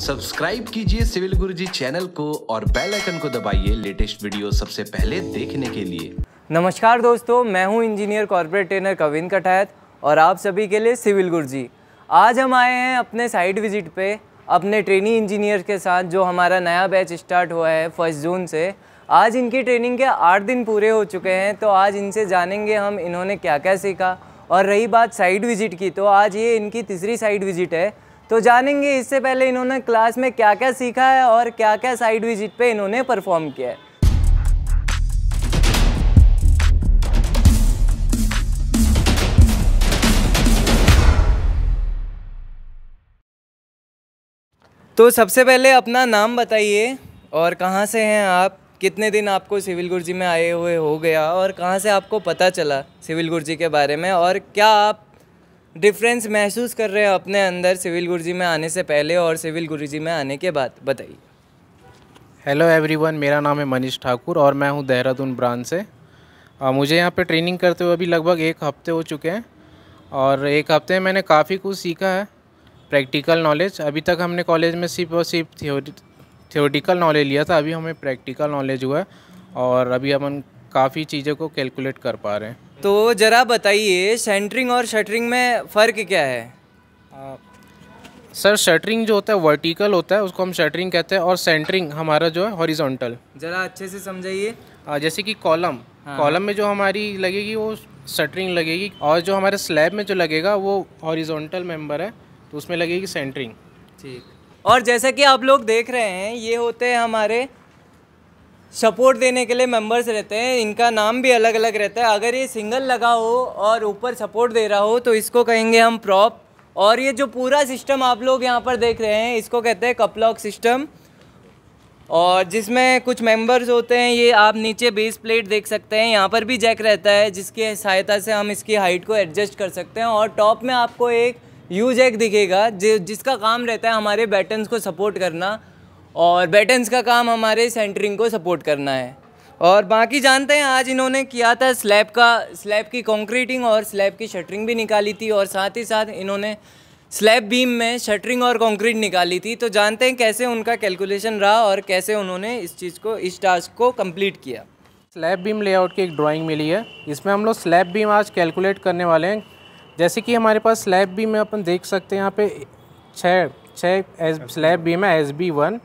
Subscribe कीजिए civil गुरु जी channel को और बेल आइकन को दबाइए लेटेस्ट वीडियो सबसे पहले देखने के लिए नमस्कार दोस्तों मैं हूं engineer corporate trainer Kavin Katayat और आप सभी के लिए सिविल गुरु जी आज हम आए हैं अपने साइट विजिट पे अपने ट्रेनिंग इंजीनियर के साथ जो हमारा नया बैच स्टार्ट हुआ है फर्स्ट जून से आज इनकी ट्रेनिंग के आठ दिन पूरे हो चुके हैं तो आज इनसे जानेंगे हम इन्होंने क्या क्या सीखा और रही बात साइड विज़िट की तो आज ये इनकी तीसरी साइड विज़िट है तो जानेंगे इससे पहले इन्होंने क्लास में क्या क्या सीखा है और क्या क्या साइड विजिट पे इन्होंने परफॉर्म किया है तो सबसे पहले अपना नाम बताइए और कहाँ से हैं आप कितने दिन आपको सिविल गुरुजी में आए हुए हो गया और कहाँ से आपको पता चला सिविल गुरुजी के बारे में और क्या आप डिफरेंस महसूस कर रहे हो अपने अंदर सिविल गुरुजी में आने से पहले और सिविल गुरुजी में आने के बाद बताइए हेलो एवरीवन मेरा नाम है मनीष ठाकुर और मैं हूँ देहरादून ब्रांच से आ, मुझे यहाँ पे ट्रेनिंग करते हुए अभी लगभग एक हफ्ते हो चुके हैं और एक हफ्ते में मैंने काफ़ी कुछ सीखा है प्रैक्टिकल नॉलेज अभी तक हमने कॉलेज में सिर्फ और सिर्फ थ्योरी थ्योरिटिकल नॉलेज लिया था अभी हमें प्रैक्टिकल नॉलेज हुआ है और अभी हम काफ़ी चीज़ों को कैलकुलेट कर पा रहे हैं तो ज़रा बताइए सेंटरिंग और शटरिंग में फ़र्क क्या है सर शटरिंग जो होता है वर्टिकल होता है उसको हम शटरिंग कहते हैं और सेंटरिंग हमारा जो है हॉरिजॉन्टल ज़रा अच्छे से समझाइए जैसे कि कॉलम कॉलम हाँ। में जो हमारी लगेगी वो शटरिंग लगेगी और जो हमारे स्लैब में जो लगेगा वो हॉरिजॉन्टल मेंबर है तो उसमें लगेगी सेंटरिंग ठीक और जैसा कि आप लोग देख रहे हैं ये होते हैं हमारे सपोर्ट देने के लिए मेंबर्स रहते हैं इनका नाम भी अलग अलग रहता है अगर ये सिंगल लगा हो और ऊपर सपोर्ट दे रहा हो तो इसको कहेंगे हम प्रॉप और ये जो पूरा सिस्टम आप लोग यहाँ पर देख रहे हैं इसको कहते हैं कपलॉक सिस्टम और जिसमें कुछ मेंबर्स होते हैं ये आप नीचे बेस प्लेट देख सकते हैं यहाँ पर भी जैक रहता है जिसकी सहायता से हम इसकी हाइट को एडजस्ट कर सकते हैं और टॉप में आपको एक यू जैक दिखेगा जिसका काम रहता है हमारे बैटन्स को सपोर्ट करना और बैटन्स का काम हमारे सेंटरिंग को सपोर्ट करना है और बाकी जानते हैं आज इन्होंने किया था स्लैब का स्लैब की कंक्रीटिंग और स्लैब की शटरिंग भी निकाली थी और साथ ही साथ इन्होंने स्लैब बीम में शटरिंग और कंक्रीट निकाली थी तो जानते हैं कैसे उनका कैलकुलेशन रहा और कैसे उन्होंने इस चीज़ को इस टास्क को कम्प्लीट किया स्लैब बीम लेआउट की एक ड्राॅइंग मिली है इसमें हम लोग स्लैब बीम आज कैलकुलेट करने वाले हैं जैसे कि हमारे पास स्लैब बीम में अपन देख सकते हैं यहाँ पे छः छः स्लैब बीम है एस बी वन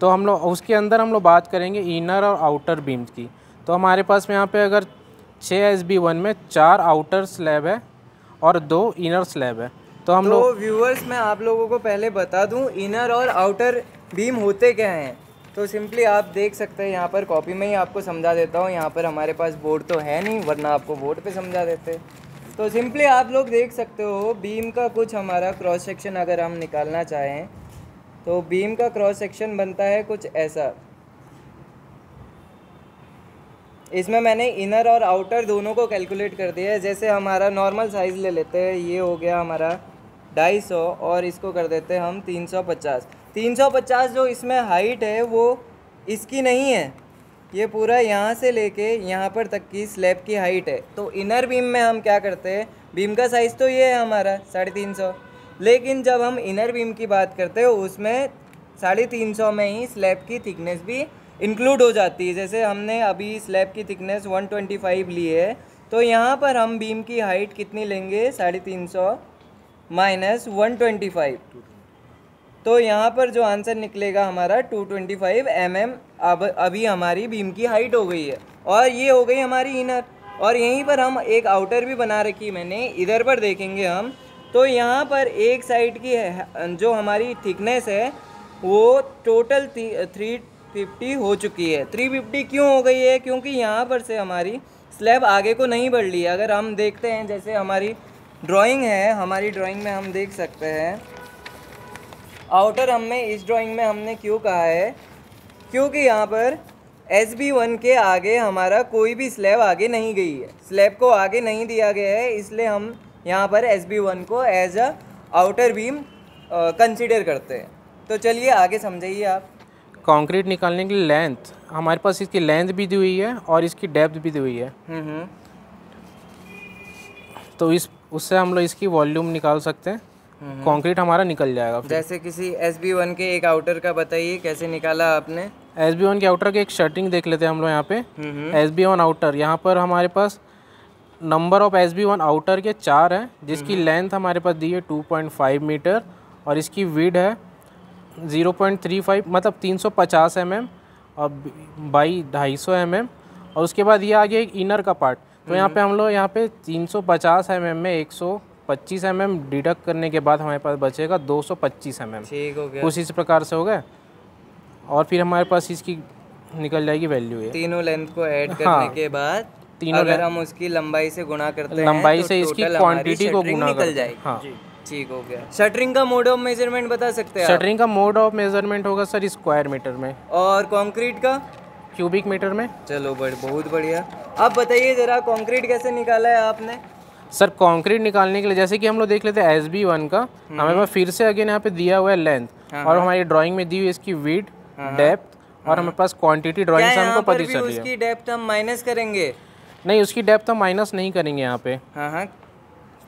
तो हम लोग उसके अंदर हम लोग बात करेंगे इनर और आउटर बीम्स की तो हमारे पास में यहाँ पे अगर छः एस बी वन में चार आउटर स्लैब है और दो इनर स्लैब है तो हम तो लोग व्यूअर्स मैं आप लोगों को पहले बता दूँ इनर और आउटर बीम होते क्या हैं तो सिंपली आप देख सकते हैं यहाँ पर कॉपी में ही आपको समझा देता हूँ यहाँ पर हमारे पास बोर्ड तो है नहीं वरना आपको बोर्ड पे समझा देते तो सिंपली आप लोग देख सकते हो बीम का कुछ हमारा क्रॉस सेक्शन अगर हम निकालना चाहें तो बीम का क्रॉस सेक्शन बनता है कुछ ऐसा इसमें मैंने इनर और आउटर दोनों को कैलकुलेट कर दिया है जैसे हमारा नॉर्मल साइज़ ले लेते हैं ये हो गया हमारा ढाई सौ और इसको कर देते हैं हम तीन सौ पचास तीन सौ पचास जो इसमें हाइट है वो इसकी नहीं है ये पूरा यहाँ से लेके यहाँ पर तक की स्लैब की हाइट है तो इनर बीम में हम क्या करते हैं बीम का साइज़ तो ये है हमारा साढ़े तीन सौ लेकिन जब हम इनर बीम की बात करते हैं उसमें साढ़े तीन सौ में ही स्लैब की थिकनेस भी इंक्लूड हो जाती है जैसे हमने अभी स्लैब की थिकनेस वन ट्वेंटी फाइव ली है तो यहाँ पर हम बीम की हाइट कितनी लेंगे साढ़े तीन सौ माइनस वन ट्वेंटी फाइव तो यहाँ पर जो आंसर निकलेगा हमारा two twenty five M M अब अभी हमारी बीम की हाइट हो गई है और ये हो गई हमारी इनर और यहीं पर हम एक आउटर भी बना रखी मैंने इधर पर देखेंगे हम तो यहाँ पर एक साइड की जो हमारी थिकनेस है वो टोटल थ्री फिफ्टी हो चुकी है थ्री फिफ्टी क्यों हो गई है क्योंकि यहाँ पर से हमारी स्लैब आगे को नहीं बढ़ ली है अगर हम देखते हैं जैसे हमारी ड्राइंग है हमारी ड्राइंग में हम देख सकते हैं आउटर हमें इस ड्राइंग में हमने क्यों कहा है क्योंकि यहाँ पर एस बी वन के आगे हमारा कोई भी स्लैब आगे नहीं गई है स्लैब को आगे नहीं दिया गया है इसलिए हम यहाँ पर एस बी वन को as a outer beam consider करते हैं तो चलिए आगे समझाइए आप कंक्रीट निकालने की लेंथ हमारे पास इसकी लेंथ भी दी हुई है और इसकी डेप्थ भी दी हुई है हम्म, हम्म। तो इस उससे हम लोग इसकी वॉल्यूम निकाल सकते हैं कंक्रीट हम्म, हमारा निकल जाएगा जैसे किसी एस बी वन के एक आउटर का बताइए कैसे निकाला आपने एस बी वन के आउटर के एक शर्टिंग देख लेते हैं हम लोग यहाँ पे एस बी वन आउटर यहाँ पर हमारे पास number of S B one outer के चार हैं जिसकी लेंथ हम्म। हमारे पास दी है टू पॉइंट फाइव मीटर और इसकी विड है ज़ीरो पॉइंट थ्री फाइव मतलब तीन सौ पचास एम एम और बाई ढाई सौ एम एम और उसके बाद ये आ गया एक इनर का पार्ट तो यहाँ पे हम्म। हम लोग यहाँ पे तीन सौ पचास एम एम में एक सौ पच्चीस एम एम डिडक्ट करने के बाद हमारे पास बचेगा दो सौ पच्चीस एम एम कुछ इस प्रकार से हो गए और फिर हमारे पास इसकी निकल जाएगी वैल्यू तीनों लेंथ को ऐड हाँ, के बाद तीनों अगर हम उसकी लंबाई से गुना करते हैं लंबाई तो से इसकी क्वांटिटी को गुना निकल जाएगी हाँ ठीक हो गया शटरिंग का मोड ऑफ मेजरमेंट बता सकते हैं शटरिंग का मोड ऑफ मेजरमेंट होगा सर स्क्वायर मीटर में और कंक्रीट का क्यूबिक मीटर में चलो बड़ बहुत बढ़िया आप बताइए ज़रा कंक्रीट कैसे निकाला है आपने सर कंक्रीट निकालने के लिए जैसे कि हम लोग देख लेते हैं एस बी वन का हम्म। हमें वहाँ फिर से अगेन यहाँ पे दिया हुआ है लेंथ हाँ, और हाँ। हमारी ड्राइंग में दी हुई इसकी वीड डेप्थ हाँ, और हमारे पास क्वांटिटी ड्राइंग से हमको पता चल रही है उसकी डेप्थ हम माइनस करेंगे नहीं उसकी डेप्थ हम माइनस नहीं करेंगे यहाँ पे हाँ हाँ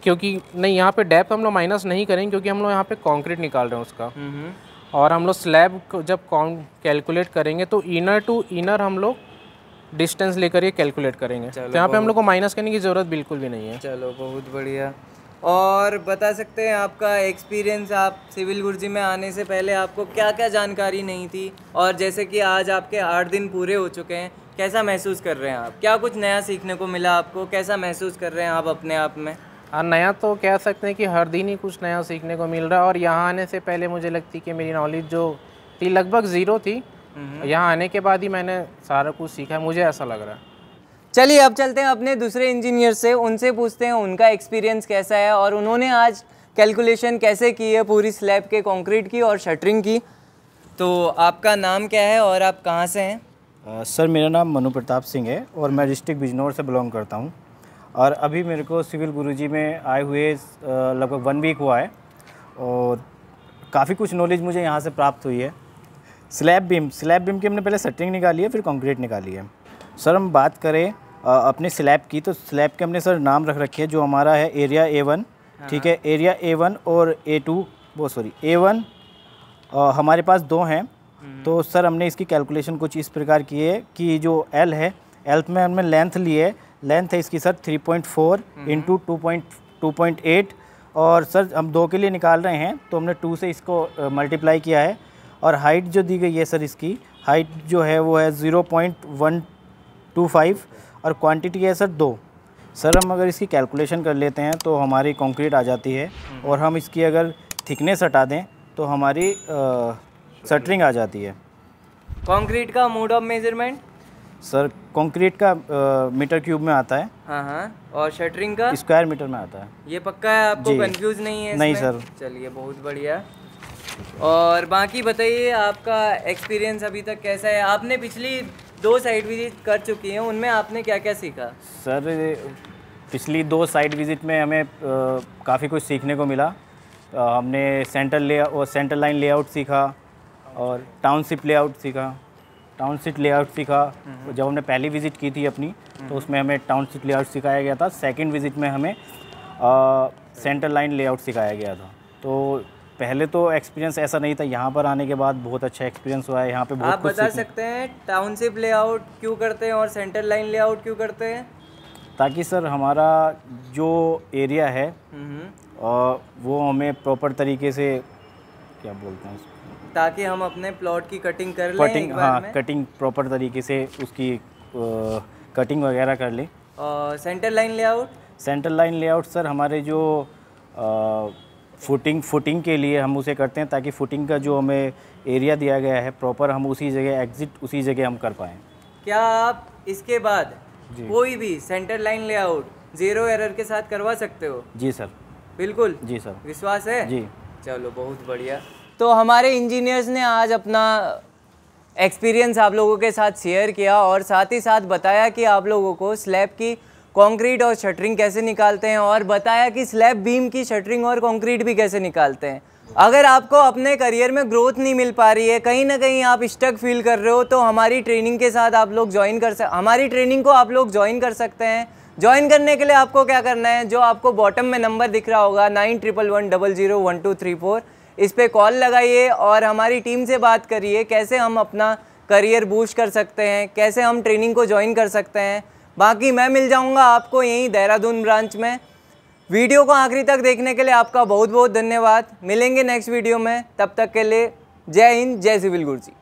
क्योंकि नहीं यहाँ पे डेप्थ हम लोग माइनस नहीं करेंगे क्योंकि हम लोग यहाँ पे कंक्रीट निकाल रहे हैं उसका हम्म, हम्म। और हम लोग स्लैब को जब कैलकुलेट करेंगे तो इनर टू इनर हम लोग डिस्टेंस लेकर ये कैलकुलेट करेंगे तो यहाँ पे हम लोग को माइनस करने की ज़रूरत बिल्कुल भी नहीं है चलो बहुत बढ़िया और बता सकते हैं आपका एक्सपीरियंस आप सिविल गुर्जी में आने से पहले आपको क्या क्या जानकारी नहीं थी और जैसे कि आज आपके आठ दिन पूरे हो चुके हैं कैसा महसूस कर रहे हैं आप क्या कुछ नया सीखने को मिला आपको कैसा महसूस कर रहे हैं आप अपने आप में हाँ नया तो कह सकते हैं कि हर दिन ही कुछ नया सीखने को मिल रहा है और यहाँ आने से पहले मुझे लगती कि मेरी नॉलेज जो थी लगभग ज़ीरो थी हम्म। यहाँ आने के बाद ही मैंने सारा कुछ सीखा मुझे ऐसा लग रहा है चलिए अब चलते हैं अपने दूसरे इंजीनियर से उनसे पूछते हैं उनका एक्सपीरियंस कैसा है और उन्होंने आज कैलकुलेशन कैसे की है पूरी स्लैब के कंक्रीट की और शटरिंग की तो आपका नाम क्या है और आप कहाँ से हैं सर मेरा नाम मनु प्रताप सिंह है और मैं डिस्ट्रिक्ट बिजनौर से बिलोंग करता हूँ और अभी मेरे को सिविल गुरुजी में आए हुए लगभग वन वीक हुआ है और काफ़ी कुछ नॉलेज मुझे यहाँ से प्राप्त हुई है स्लैब बीम स्लैब बीम की हमने पहले सेटिंग निकाली है फिर कंक्रीट निकाली है सर हम बात करें अपने स्लैब की तो स्लैब के हमने सर नाम रख रखे हैं जो हमारा है एरिया ए वन ठीक है हाँ। एरिया ए वन और ए टू वो सॉरी ए वन हमारे पास दो हैं तो सर हमने इसकी कैलकुलेशन कुछ इस प्रकार की है कि जो एल है एल्थ में हमने लेंथ ली है लेंथ है इसकी sir 3.4 point four into two और सर हम दो के लिए निकाल रहे हैं तो हमने टू से इसको मल्टीप्लाई किया है और हाइट जो दी गई है सर इसकी हाइट जो है वो है zero point one two five और क्वांटिटी है सर दो सर हम अगर इसकी कैलकुलेशन कर लेते हैं तो हमारी कंक्रीट आ जाती है हम्म। और हम इसकी अगर थिकनेस हटा दें तो हमारी आ, सटरिंग आ जाती है कंक्रीट का mode of measurement sir concrete का मीटर क्यूब में आता है हाँ हाँ और शटरिंग का स्क्वायर मीटर में आता है ये पक्का है आपको कंफ्यूज नहीं है नहीं सर चलिए बहुत बढ़िया और बाकी बताइए आपका एक्सपीरियंस अभी तक कैसा है आपने पिछली दो साइट विजिट कर चुकी हैं उनमें आपने क्या क्या सीखा सर पिछली दो साइट विजिट में हमें काफ़ी कुछ सीखने को मिला हमने सेंटर ले सेंटर लाइन लेआउट सीखा और टाउनशिप लेआउट सीखा टाउनशिप लेआउट सीखा हम्म। जब हमने पहली विज़िट की थी अपनी तो हम्म। उसमें हमें टाउनशिप लेआउट सिखाया गया था सेकंड विज़िट में हमें सेंटर लाइन लेआउट सिखाया गया था तो पहले तो एक्सपीरियंस ऐसा नहीं था यहाँ पर आने के बाद बहुत अच्छा एक्सपीरियंस हुआ है यहाँ पे बहुत आप बता सकते हैं टाउनशिप लेआउट क्यों करते हैं और सेंटर लाइन लेआउट क्यों करते हैं ताकि सर हमारा जो एरिया है और हम्म। वो हमें प्रॉपर तरीके से क्या बोलते हैं ताकि हम अपने प्लॉट की कटिंग कर लें कटिंग हाँ कटिंग प्रॉपर तरीके से उसकी आ, कटिंग वगैरह कर लें centre line layout centre line layout sir हमारे जो आ, फुटिंग फुटिंग के लिए हम उसे करते हैं ताकि फुटिंग का जो हमें एरिया दिया गया है प्रॉपर हम उसी जगह एग्जिट उसी जगह हम कर पाएँ क्या आप इसके बाद कोई भी centre line layout zero error के साथ करवा सकते हो जी सर बिल्कुल जी सर विश्वास है जी चलो बहुत बढ़िया तो हमारे इंजीनियर्स ने आज अपना एक्सपीरियंस आप लोगों के साथ शेयर किया और साथ ही साथ बताया कि आप लोगों को स्लैब की कंक्रीट और शटरिंग कैसे निकालते हैं और बताया कि स्लैब बीम की शटरिंग और कंक्रीट भी कैसे निकालते हैं अगर आपको अपने करियर में ग्रोथ नहीं मिल पा रही है कहीं ना कहीं आप स्टक फील कर रहे हो तो हमारी ट्रेनिंग के साथ आप लोग ज्वाइन कर सक हमारी ट्रेनिंग को आप लोग ज्वाइन कर सकते हैं ज्वाइन करने के लिए आपको क्या करना है जो आपको बॉटम में नंबर दिख रहा होगा nine triple one double zero one two three four इस पर कॉल लगाइए और हमारी टीम से बात करिए कैसे हम अपना करियर बूस्ट कर सकते हैं कैसे हम ट्रेनिंग को ज्वाइन कर सकते हैं बाकी मैं मिल जाऊंगा आपको यहीं देहरादून ब्रांच में वीडियो को आखिरी तक देखने के लिए आपका बहुत बहुत धन्यवाद मिलेंगे नेक्स्ट वीडियो में तब तक के लिए जय हिंद जय सिविल गुरु जी